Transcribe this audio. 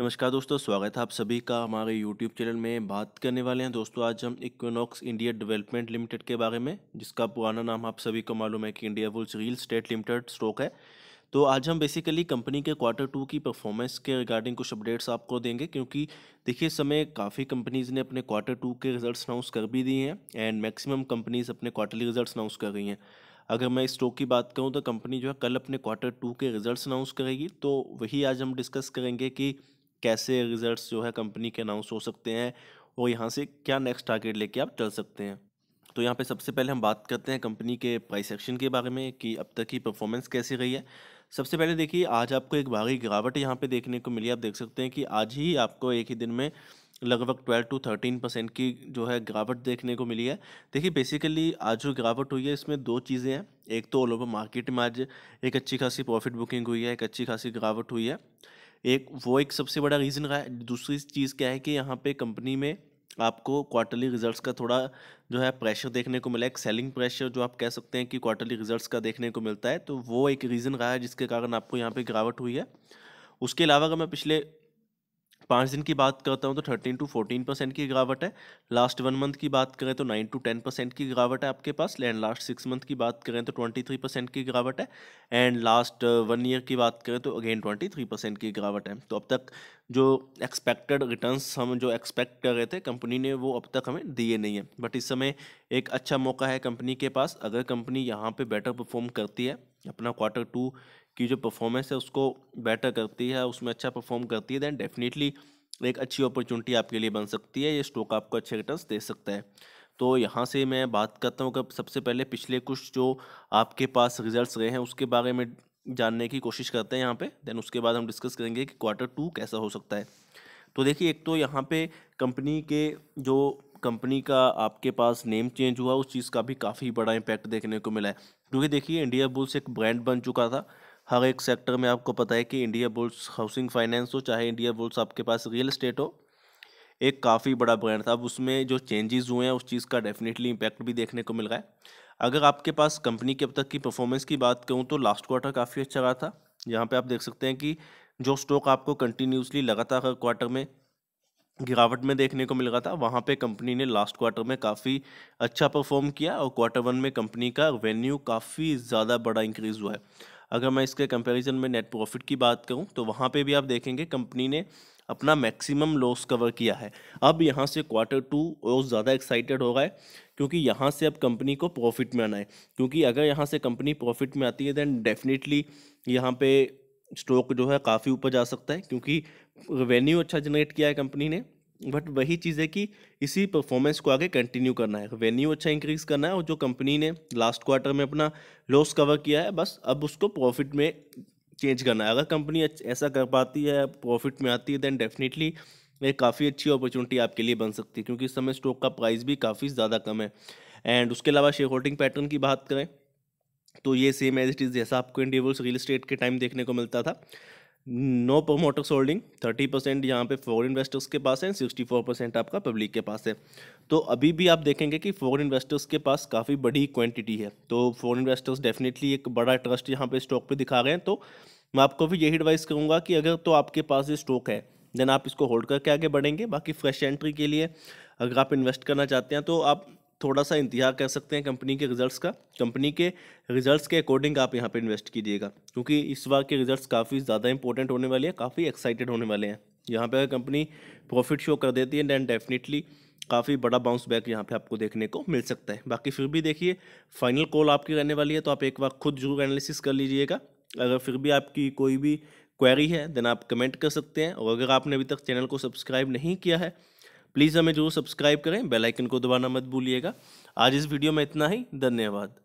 नमस्कार दोस्तों स्वागत है आप सभी का हमारे यूट्यूब चैनल में बात करने वाले हैं दोस्तों आज हम इक्विनॉक्स इंडिया डेवलपमेंट लिमिटेड के बारे में जिसका पुराना नाम आप सभी को मालूम है कि Indiabulls real estate limited stock है तो आज हम बेसिकली कंपनी के क्वार्टर टू की परफॉर्मेंस के रिगार्डिंग कुछ अपडेट्स आपको देंगे क्योंकि देखिए समय काफ़ी कंपनीज़ ने अपने क्वार्टर टू के रिजल्ट्स अनाउंस कर भी दिए हैं एंड मैक्सिमम कंपनीज़ अपने क्वार्टरली रिजल्ट्स अनाउंस कर रही हैं अगर मैं स्टॉक की बात करूँ तो कंपनी जो है कल अपने क्वार्टर टू के रिजल्ट्स अनाउंस करेगी तो वही आज हम डिस्कस करेंगे कि कैसे रिजल्ट्स जो है कंपनी के अनाउंस हो सकते हैं और यहाँ से क्या नेक्स्ट टारगेट लेके आप चल सकते हैं तो यहाँ पे सबसे पहले हम बात करते हैं कंपनी के प्राइस एक्शन के बारे में कि अब तक की परफॉर्मेंस कैसी रही है सबसे पहले देखिए आज आपको एक भारी गिरावट यहाँ पे देखने को मिली आप देख सकते हैं कि आज ही आपको एक ही दिन में लगभग ट्वेल्व टू थर्टीन परसेंट की जो है गिरावट देखने को मिली है देखिए बेसिकली आज जो गिरावट हुई है इसमें दो चीज़ें हैं एक तो ऑल ओवर मार्केट में आज एक अच्छी खासी प्रॉफिट बुकिंग हुई है एक अच्छी खासी गिरावट हुई है एक वो एक सबसे बड़ा रीज़न रहा है दूसरी चीज़ क्या है कि यहाँ पे कंपनी में आपको क्वार्टरली रिजल्ट्स का थोड़ा जो है प्रेशर देखने को मिला एक सेलिंग प्रेशर जो आप कह सकते हैं कि क्वार्टरली रिजल्ट्स का देखने को मिलता है तो वो एक रीज़न रहा है जिसके कारण आपको यहाँ पे गिरावट हुई है उसके अलावा अगर मैं पिछले पाँच दिन की बात करता हूँ तो थर्टीन टू फोर्टीन परसेंट की गिरावट है लास्ट वन मंथ की बात करें तो नाइन टू टेन परसेंट की गिरावट है आपके पास एंड लास्ट सिक्स मंथ की बात करें तो ट्वेंटी थ्री परसेंट की गिरावट है एंड लास्ट वन ईयर की बात करें तो अगेन ट्वेंटी थ्री परसेंट की गिरावट है तो अब तक जो एक्सपेक्टेड रिटर्न्स हम जो एक्सपेक्ट कर रहे थे कंपनी ने वो अब तक हमें दिए नहीं है बट इस समय एक अच्छा मौका है कंपनी के पास अगर कंपनी यहाँ पे बेटर परफॉर्म करती है अपना क्वार्टर टू की जो परफॉर्मेंस है उसको बेटर करती है उसमें अच्छा परफॉर्म करती है दैन डेफिनेटली एक अच्छी अपॉर्चुनिटी आपके लिए बन सकती है ये स्टॉक आपको अच्छे रिटर्न दे सकता है तो यहाँ से मैं बात करता हूँ कि सबसे पहले पिछले कुछ जो आपके पास रिजल्ट्स रहे हैं उसके बारे में जानने की कोशिश करते हैं यहाँ पे देन उसके बाद हम डिस्कस करेंगे कि क्वार्टर टू कैसा हो सकता है तो देखिए एक तो यहाँ पे कंपनी के जो कंपनी का आपके पास नेम चेंज हुआ उस चीज़ का भी काफ़ी बड़ा इम्पैक्ट देखने को मिला है क्योंकि देखिए इंडिया बुल्स एक ब्रांड बन चुका था हर एक सेक्टर में आपको पता है कि इंडिया बुल्स हाउसिंग फाइनेंस हो चाहे इंडिया बुल्स आपके पास रियल इस्टेट हो एक काफ़ी बड़ा ब्रांड था अब उसमें जो चेंजेस हुए हैं उस चीज़ का डेफिनेटली इम्पैक्ट भी देखने को मिल रहा है अगर आपके पास कंपनी की अब तक की परफॉर्मेंस की बात करूँ तो लास्ट क्वार्टर काफ़ी अच्छा रहा था यहाँ पर आप देख सकते हैं कि जो स्टॉक आपको कंटिन्यूसली लगातार क्वार्टर में गिरावट में देखने को मिल रहा था वहाँ पे कंपनी ने लास्ट क्वार्टर में काफ़ी अच्छा परफॉर्म किया और क्वार्टर वन में कंपनी का रेवेन्यू काफ़ी ज़्यादा बड़ा इंक्रीज़ हुआ है अगर मैं इसके कंपैरिजन में नेट प्रॉफिट की बात करूँ तो वहाँ पे भी आप देखेंगे कंपनी ने अपना मैक्सिमम लॉस कवर किया है अब यहाँ से क्वार्टर टू और ज़्यादा एक्साइटेड हो रहा है क्योंकि यहाँ से अब कंपनी को प्रॉफिट में आना है क्योंकि अगर यहाँ से कंपनी प्रॉफिट में आती है देन डेफिनेटली यहाँ पे स्टॉक जो है काफ़ी ऊपर जा सकता है क्योंकि रेवेन्यू अच्छा जनरेट किया है कंपनी ने बट वही चीज़ है कि इसी परफॉर्मेंस को आगे कंटिन्यू करना है रेवेन्यू अच्छा इंक्रीज़ करना है और जो कंपनी ने लास्ट क्वार्टर में अपना लॉस कवर किया है बस अब उसको प्रॉफिट में चेंज करना है अगर कंपनी ऐसा कर पाती है प्रॉफिट में आती है देन डेफिनेटली ये काफ़ी अच्छी अपॉर्चुनिटी आपके लिए बन सकती है क्योंकि इस समय स्टॉक का प्राइस भी काफ़ी ज़्यादा कम है एंड उसके अलावा शेयर होल्डिंग पैटर्न की बात करें तो ये सेम एज इट इज़ जैसा आपको इंडिविजुअल्स रियल इस्टेट के टाइम देखने को मिलता था no promoters holding thirty percent यहाँ पे फॉरेन इन्वेस्टर्स के पास है सिक्सटी फोर परसेंट आपका पब्लिक के पास है तो अभी भी आप देखेंगे कि फॉरेन इन्वेस्टर्स के पास काफ़ी बड़ी क्वांटिटी है तो फॉरेन इन्वेस्टर्स डेफिनेटली एक बड़ा ट्रस्ट यहाँ पे स्टॉक पे दिखा रहे हैं तो मैं आपको भी यही एडवाइस करूँगा कि अगर तो आपके पास ये स्टॉक है देन आप इसको होल्ड करके आगे बढ़ेंगे बाकी फ्रेश एंट्री के लिए अगर आप इन्वेस्ट करना चाहते हैं तो आप थोड़ा सा इंतजार कर सकते हैं कंपनी के रिजल्ट्स का कंपनी के रिजल्ट्स के अकॉर्डिंग आप यहाँ पे इन्वेस्ट कीजिएगा क्योंकि इस बार के रिजल्ट्स काफ़ी ज़्यादा इंपॉर्टेंट होने वाले हैं काफ़ी एक्साइटेड होने वाले हैं यहाँ पे अगर कंपनी प्रॉफिट शो कर देती है दैन डेफिनेटली काफ़ी बड़ा बाउंस बैक यहाँ पे आपको देखने को मिल सकता है बाकी फिर भी देखिए फाइनल कॉल आपकी रहने वाली है तो आप एक बार खुद जरूर एनालिसिस कर लीजिएगा अगर फिर भी आपकी कोई भी क्वेरी है देन आप कमेंट कर सकते हैं और अगर आपने अभी तक चैनल को सब्सक्राइब नहीं किया है प्लीज़ हमें जो सब्सक्राइब करें बेलाइकन को दबाना मत भूलिएगा आज इस वीडियो में इतना ही धन्यवाद